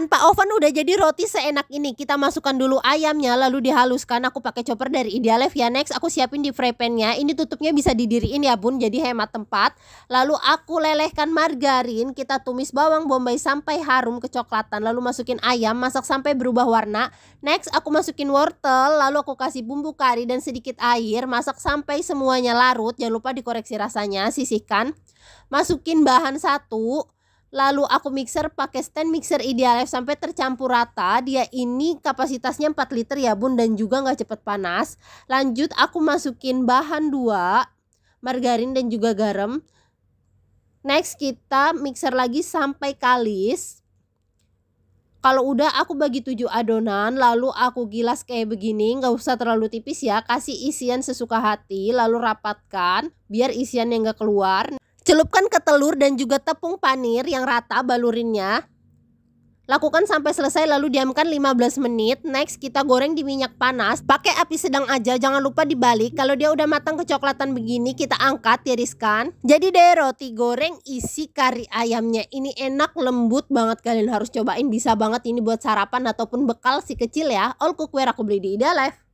Tanpa oven udah jadi roti seenak ini. Kita masukkan dulu ayamnya lalu dihaluskan. Aku pakai chopper dari idealife ya. Next aku siapin di fry pannya. Ini tutupnya bisa didiriin ya bun jadi hemat tempat. Lalu aku lelehkan margarin. Kita tumis bawang bombay sampai harum kecoklatan. Lalu masukin ayam masak sampai berubah warna. Next aku masukin wortel. Lalu aku kasih bumbu kari dan sedikit air. Masak sampai semuanya larut. Jangan lupa dikoreksi rasanya. Sisihkan. Masukin bahan satu lalu aku mixer pakai stand mixer idealnya sampai tercampur rata dia ini kapasitasnya 4 liter ya bun dan juga nggak cepet panas lanjut aku masukin bahan dua margarin dan juga garam next kita mixer lagi sampai kalis kalau udah aku bagi 7 adonan lalu aku gilas kayak begini nggak usah terlalu tipis ya kasih isian sesuka hati lalu rapatkan biar isian yang nggak keluar Celupkan ke telur dan juga tepung panir yang rata balurinnya. Lakukan sampai selesai lalu diamkan 15 menit. Next kita goreng di minyak panas. Pakai api sedang aja, jangan lupa dibalik. Kalau dia udah matang kecoklatan begini, kita angkat, tiriskan. Ya, Jadi deh roti goreng isi kari ayamnya. Ini enak, lembut banget. Kalian harus cobain, bisa banget ini buat sarapan ataupun bekal si kecil ya. All cookware aku beli di Life.